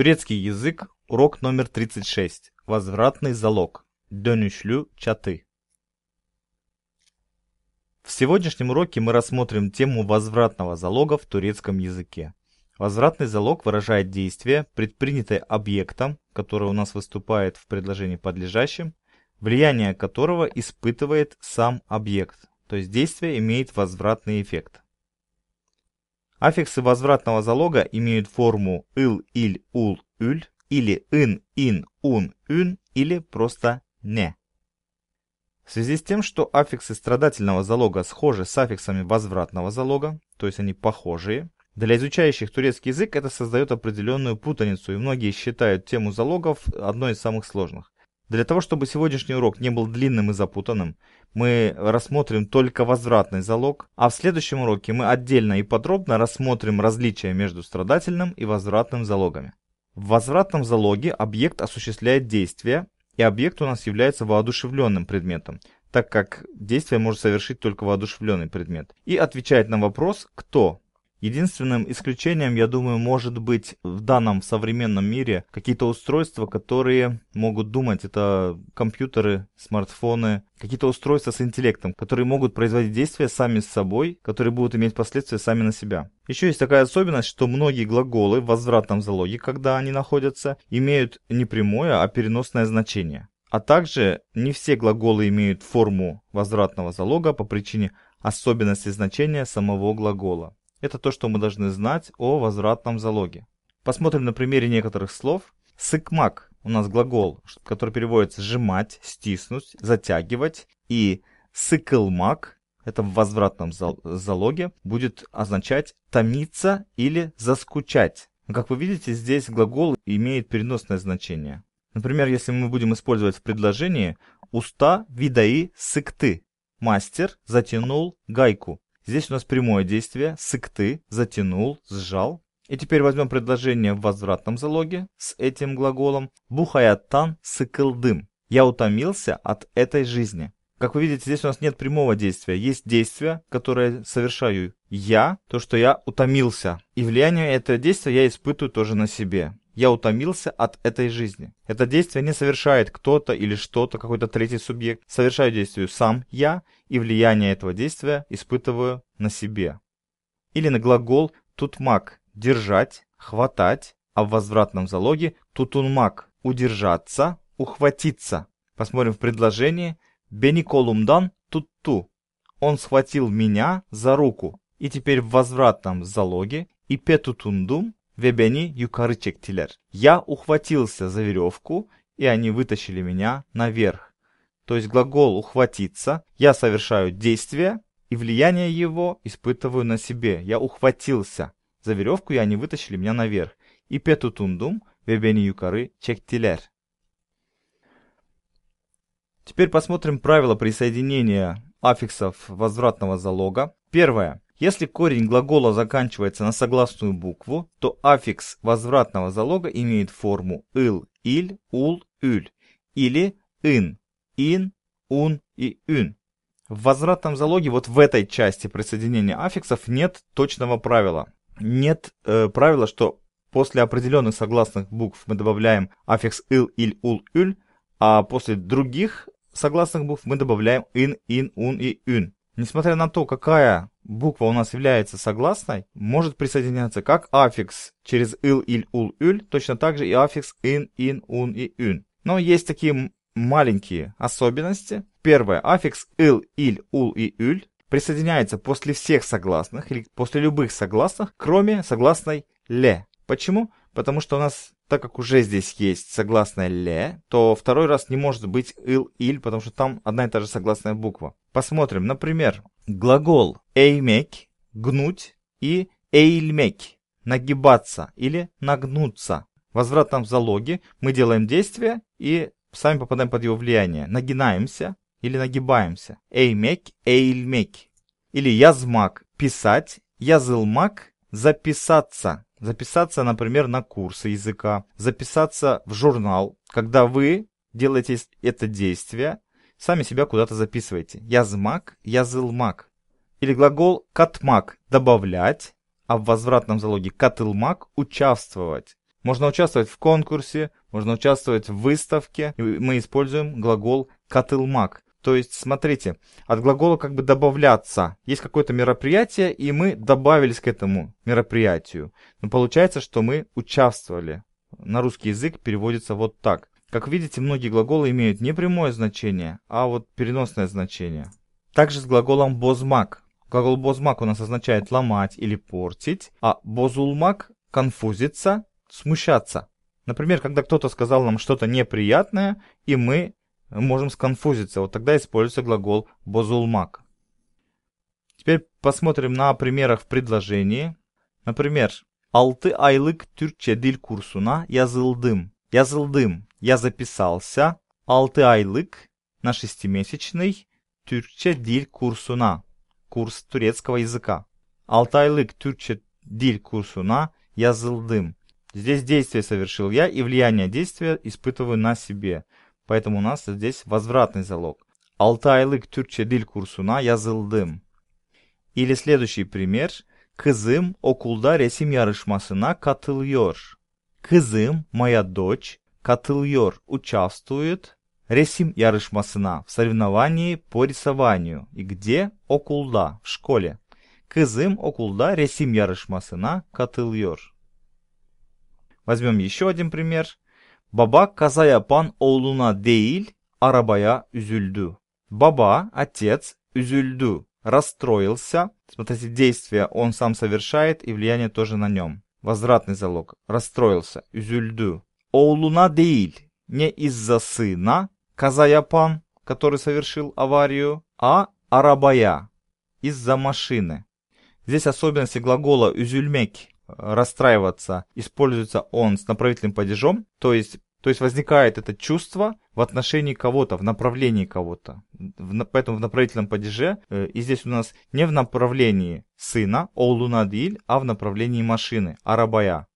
Турецкий язык, урок номер 36. Возвратный залог. Дönüşlü чаты. В сегодняшнем уроке мы рассмотрим тему возвратного залога в турецком языке. Возвратный залог выражает действие, предпринятое объектом, который у нас выступает в предложении подлежащим, влияние которого испытывает сам объект, то есть действие имеет возвратный эффект. Аффиксы возвратного залога имеют форму «ил», «иль», «ул», уль или «ин», «ин», «ун», ун или просто «не». В связи с тем, что аффиксы страдательного залога схожи с аффиксами возвратного залога, то есть они похожие, для изучающих турецкий язык это создает определенную путаницу, и многие считают тему залогов одной из самых сложных. Для того, чтобы сегодняшний урок не был длинным и запутанным, мы рассмотрим только возвратный залог, а в следующем уроке мы отдельно и подробно рассмотрим различия между страдательным и возвратным залогами. В возвратном залоге объект осуществляет действие, и объект у нас является воодушевленным предметом, так как действие может совершить только воодушевленный предмет, и отвечает на вопрос «кто?». Единственным исключением, я думаю, может быть в данном современном мире какие-то устройства, которые могут думать. Это компьютеры, смартфоны, какие-то устройства с интеллектом, которые могут производить действия сами с собой, которые будут иметь последствия сами на себя. Еще есть такая особенность, что многие глаголы в возвратном залоге, когда они находятся, имеют не прямое, а переносное значение. А также не все глаголы имеют форму возвратного залога по причине особенности значения самого глагола. Это то, что мы должны знать о возвратном залоге. Посмотрим на примере некоторых слов. Сыкмак у нас глагол, который переводится сжимать, стиснуть, затягивать. И сыкылмак это в возвратном залоге будет означать томиться или заскучать. как вы видите, здесь глагол имеет переносное значение. Например, если мы будем использовать в предложении «уста видаи сыкты» – «мастер затянул гайку». Здесь у нас прямое действие «сыкты», «затянул», «сжал». И теперь возьмем предложение в возвратном залоге с этим глаголом «бухаяттан сыкылдым». «Я утомился от этой жизни». Как вы видите, здесь у нас нет прямого действия. Есть действие, которое совершаю я, то, что я утомился. И влияние этого действия я испытываю тоже на себе. Я утомился от этой жизни. Это действие не совершает кто-то или что-то, какой-то третий субъект. Совершаю действие сам я, и влияние этого действия испытываю на себе. Или на глагол «тутмак» – «держать», «хватать», а в возвратном залоге «тутунмак» – «удержаться», «ухватиться». Посмотрим в предложении «бениколумдан тутту». Он схватил меня за руку. И теперь в возвратном залоге «ипетутундум» ve beni yukarı çektiler. Я ухватился за веревку, и они вытащили меня наверх. То есть глагол «ухватиться» я совершаю действие, и влияние его испытываю на себе. Я ухватился за веревку, и они вытащили меня наверх. И петутундум ve beni yukarı çektiler. Теперь посмотрим правила присоединения аффиксов возвратного залога. Первое. Если корень глагола заканчивается на согласную букву, то аффикс возвратного залога имеет форму «ил», «иль», «ул», «үль» или «ин», «ин», «ун» и «ün». В возвратном залоге вот в этой части присоединения аффиксов нет точного правила. Нет э, правила, что после определенных согласных букв мы добавляем аффикс «ил», «иль», «ул», «үль», а после других согласных букв мы добавляем «ин», «ин», «ун» и «ün» несмотря на то, какая буква у нас является согласной, может присоединяться как аффикс через ил, иль, ул, уль точно так же и аффикс ин, ин, ун и юн. Но есть такие маленькие особенности. Первое. Аффикс ил, иль, ул и уль присоединяется после всех согласных или после любых согласных, кроме согласной ле. Почему? потому что у нас, так как уже здесь есть согласная «ле», то второй раз не может быть «ил-иль», потому что там одна и та же согласная буква. Посмотрим, например, глагол «эймек» — «гнуть» и «эйльмек» — «нагибаться» или «нагнуться». Возврат нам в залоги, мы делаем действие и сами попадаем под его влияние. Нагинаемся или нагибаемся. Эймек, эйльмек. Или язмак – писать, язылмак – записаться записаться, например, на курсы языка, записаться в журнал, когда вы делаете это действие, сами себя куда-то записываете. Я змак, я зылмак. Или глагол катмак – добавлять, а в возвратном залоге катылмак – участвовать. Можно участвовать в конкурсе, можно участвовать в выставке. Мы используем глагол катылмак – то есть, смотрите, от глагола как бы добавляться. Есть какое-то мероприятие, и мы добавились к этому мероприятию. Но получается, что мы участвовали. На русский язык переводится вот так. Как видите, многие глаголы имеют не прямое значение, а вот переносное значение. Также с глаголом «бозмак». Глагол «бозмак» у нас означает «ломать» или «портить», а «бозулмак» — «конфузиться», «смущаться». Например, когда кто-то сказал нам что-то неприятное, и мы можем сконфузиться. Вот тогда используется глагол бозулмак. Теперь посмотрим на примерах в предложении. Например, Алты айлык Türkçe dil kursuna yazıldım. Yazıldım. Я записался. Алты айлык на шестимесячный Türkçe dil kursuna. Курс турецкого языка. Алты айлык Türkçe dil kursuna yazıldım. Здесь действие совершил я и влияние действия испытываю на себе. Поэтому у нас здесь возвратный залог. 6 aylık Türkçe dil kursuna yazıldım. Или следующий пример. Kızım okulda resim yarışmasına katılıyor. Kızım, моя дочь, katılıyor, участвует, resim yarışmasına, в соревновании по рисованию. И где? Okulda, в школе. Kızım okulda resim yarışmasına katılıyor. Возьмем еще один пример. Baba kaza yapan oğluna değil arabaya üzüldü. Baba, отец, üzüldü, расстроился. Смотрите, действие он сам совершает и влияние тоже на нем. Возвратный залог. Расстроился, üzüldü. Oğluna değil, не из-за сына, Казаяпан, который совершил аварию, а арабая, из-за машины. Здесь особенности глагола «üzülmek» расстраиваться, используется он с направительным падежом, то есть, то есть возникает это чувство в отношении кого-то, в направлении кого-то. В, поэтому в направительном падеже, э, и здесь у нас не в направлении сына, олунадиль, а в направлении машины, арабая.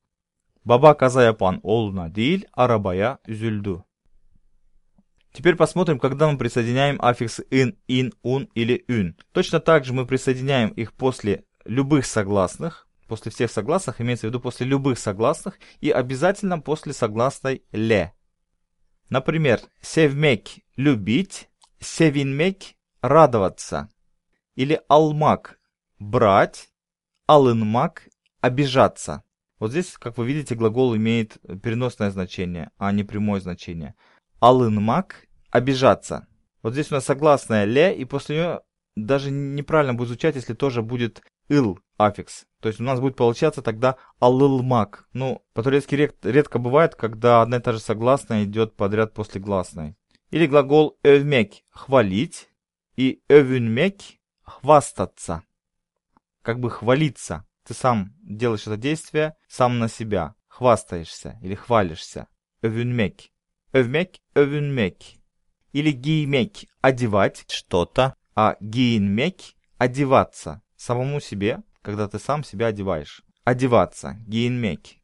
Баба казаяпан олунадиль, арабая зюльду. Теперь посмотрим, когда мы присоединяем аффиксы ин, ин, ун или ün. Точно так же мы присоединяем их после любых согласных, После всех согласных имеется в виду после любых согласных и обязательно после согласной «ле». Например, «севмек» – «любить», «севинмек» – «радоваться» или «алмак» – «брать», «алынмак» – «обижаться». Вот здесь, как вы видите, глагол имеет переносное значение, а не прямое значение. Алынмак – обижаться. Вот здесь у нас согласная ле, и после нее даже неправильно будет звучать, если тоже будет ил аффикс. То есть у нас будет получаться тогда алылмак. Ну, по-турецки редко бывает, когда одна и та же согласная идет подряд после гласной. Или глагол эвмек хвалить, и эвюнмек хвастаться. Как бы хвалиться. Ты сам делаешь это действие, сам на себя. Хвастаешься или хвалишься. Эвюнмек, эвмек, эвюнмек. Или giymek – одевать что-то, а гиинмек одеваться самому себе когда ты сам себя одеваешь. Одеваться. Гейнмеки.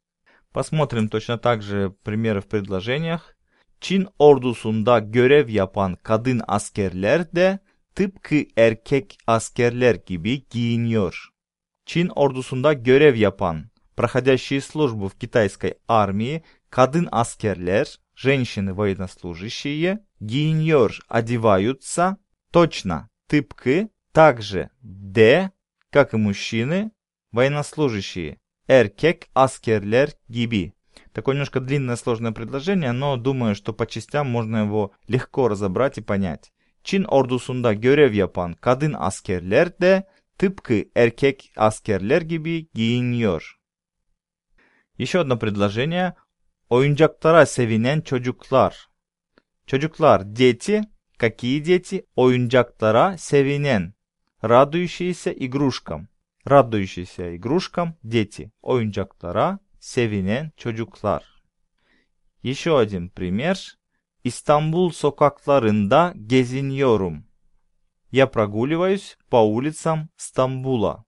Посмотрим точно так же примеры в предложениях. Чин ordusunda görev yapan kadın askerler de tıpkı erkek askerler gibi giyiniyor. Çin ordusunda görev yapan, проходящие службу в китайской армии, kadın askerler, женщины военнослужащие, giyiniyor, одеваются, точно, tıpkı, также, de, как и мужчины, военнослужащие, эркек, аскерлер гиби. Такое немножко длинное сложное предложение, но думаю, что по частям можно его легко разобрать и понять. Çin ordusunda görev yapan kadın askerler de tıpkı erkek askerler gibi giyiniyor. Еще одно предложение. Oyuncaklara sevinen çocuklar. Çocuklar, дети. Какие дети? Oyuncaklara sevinen. Радующиеся игрушкам. Радующиеся игрушкам дети. Ойнджактара sevinen çocuklar. Еще один пример. İstanbul sokaklarında geziniyorum. Я прогуливаюсь по улицам Стамбула.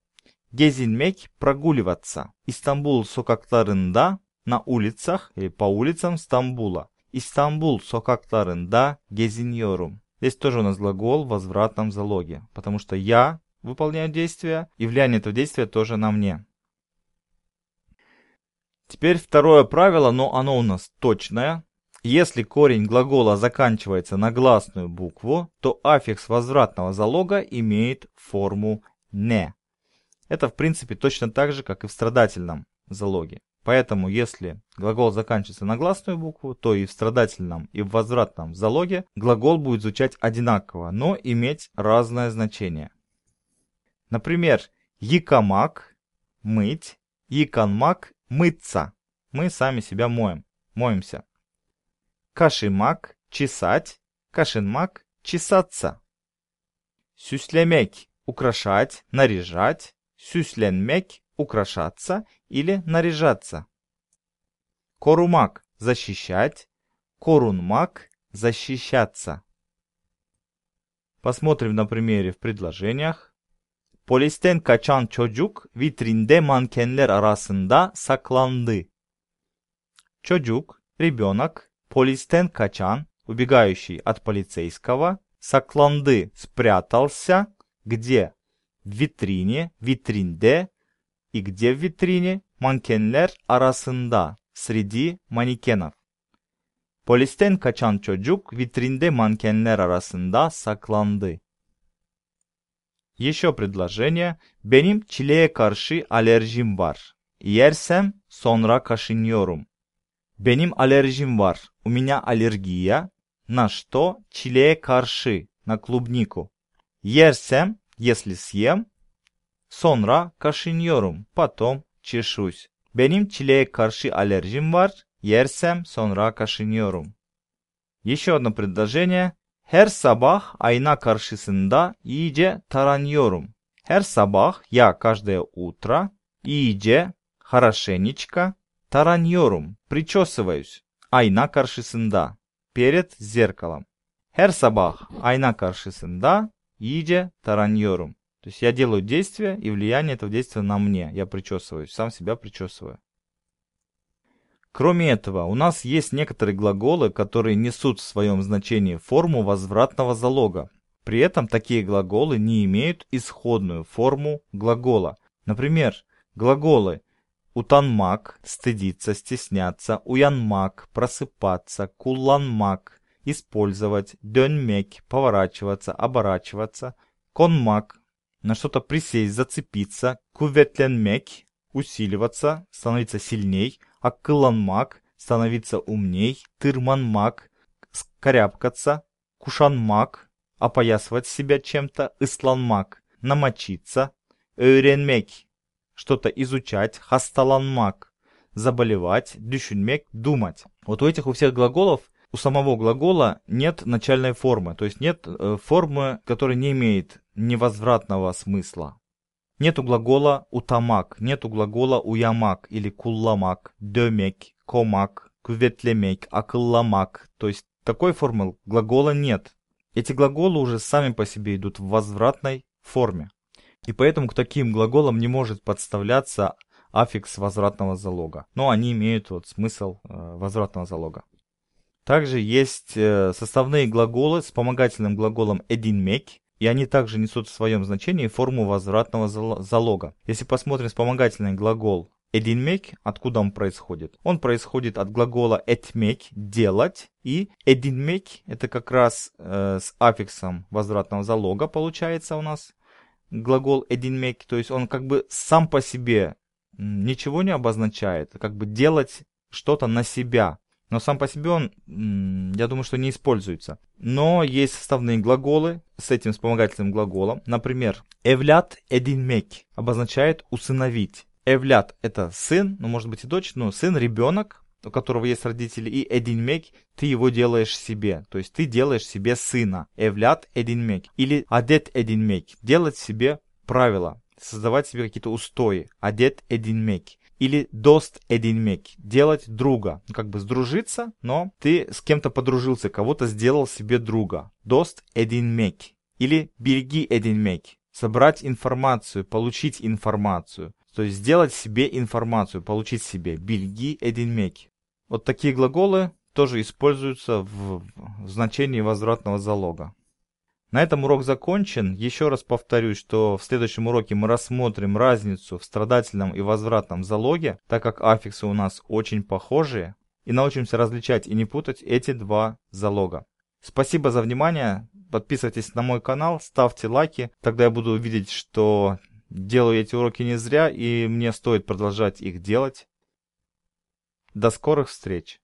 Gezinmek – прогуливаться. İstanbul sokaklarında – на улицах или по улицам Стамбула. İstanbul sokaklarında geziniyorum. Здесь тоже у нас глагол в возвратном залоге, потому что я выполняю действие, и влияние этого действия тоже на мне. Теперь второе правило, но оно у нас точное. Если корень глагола заканчивается на гласную букву, то аффикс возвратного залога имеет форму «не». Это в принципе точно так же, как и в страдательном залоге. Поэтому, если глагол заканчивается на гласную букву, то и в страдательном, и в возвратном залоге глагол будет звучать одинаково, но иметь разное значение. Например, «якомак» – «мыть», «яконмак» – «мыться». Мы сами себя моем, моемся. «Кашимак» – «чесать», «кашинмак» – Сюслемек «Сюслямек» – «украшать», сюсленмек украшаться или наряжаться. Корумак – защищать, корунмак – защищаться. Посмотрим на примере в предложениях. Polisten качан çocuk витринде манкенлер арасында сакланды. Çocuk, ребенок, polisten качан убегающий от полицейского, сакланды спрятался, где? В витрине, витринде, и где в витрине mankenler arasında среди манекенов. Polisten kaçan çocuk vitrinde манкенler arasında saklandı. Еще предложение. Benim çileğe karşı alerjim var. Yersem sonra kaşınıyorum. Benim alerjim var. У меня аллергия. На что? Чилее карши. На клубнику. Ерсем, если съем. Sonra kaşınıyorum. Patom çişuş. Benim çileğe karşı alerjim var. Yersem sonra kaşınıyorum. Еще одно предложение. Her sabah ayna karşısında iyice taranıyorum. Her sabah я каждое утро iyice хорошенечко тараньорум, причесываюсь, айна каршисында, перед зеркалом. Her sabah ayna karşısında iyice taranıyorum. То есть я делаю действие, и влияние этого действия на мне. Я причесываюсь, сам себя причесываю. Кроме этого, у нас есть некоторые глаголы, которые несут в своем значении форму возвратного залога. При этом такие глаголы не имеют исходную форму глагола. Например, глаголы утанмак – стыдиться, стесняться, уянмак – просыпаться, кулланмак использовать, дёньмек – поворачиваться, оборачиваться, конмак на что-то присесть, зацепиться, куветлен мек, усиливаться, становиться сильней, а мак, становиться умней, тырманмак, скорябкаться, кушанмак, опоясывать себя чем-то, ислан мак, намочиться, мек, что-то изучать, хасталан мак, заболевать, мек, думать. Вот у этих у всех глаголов у самого глагола нет начальной формы, то есть нет э, формы, которая не имеет невозвратного смысла. Нету глагола «утамак», нету глагола «уямак» или «кулламак», «дömek», «комак», «кветлемек», «акылламак». То есть такой формы глагола нет. Эти глаголы уже сами по себе идут в возвратной форме. И поэтому к таким глаголам не может подставляться аффикс возвратного залога. Но они имеют вот смысл э, возвратного залога. Также есть э, составные глаголы с вспомогательным глаголом «эдинмек», и они также несут в своем значении форму возвратного залога. Если посмотрим вспомогательный глагол «эдинмек», откуда он происходит? Он происходит от глагола «этмек» – «делать», и «эдинмек» – это как раз э, с аффиксом возвратного залога получается у нас глагол «эдинмек», то есть он как бы сам по себе ничего не обозначает, как бы делать что-то на себя – но сам по себе он, я думаю, что не используется. Но есть составные глаголы с этим вспомогательным глаголом. Например, «эвлят эдинмек» обозначает «усыновить». «Эвлят» — это сын, ну, может быть и дочь, но сын, ребенок, у которого есть родители, и «эдинмек» — ты его делаешь себе, то есть ты делаешь себе сына. «Эвлят эдинмек» или «адет эдинмек» — делать себе правила, создавать себе какие-то устои. «Адет эдинмек» — или дост эдинмек, делать друга. Как бы сдружиться, но ты с кем-то подружился, кого-то сделал себе друга. Дост эдинмек или береги эдинмек, собрать информацию, получить информацию. То есть сделать себе информацию, получить себе. Бельги эдинмек. Вот такие глаголы тоже используются в значении возвратного залога. На этом урок закончен. Еще раз повторюсь, что в следующем уроке мы рассмотрим разницу в страдательном и возвратном залоге, так как аффиксы у нас очень похожие, и научимся различать и не путать эти два залога. Спасибо за внимание, подписывайтесь на мой канал, ставьте лайки, тогда я буду видеть, что делаю эти уроки не зря и мне стоит продолжать их делать. До скорых встреч!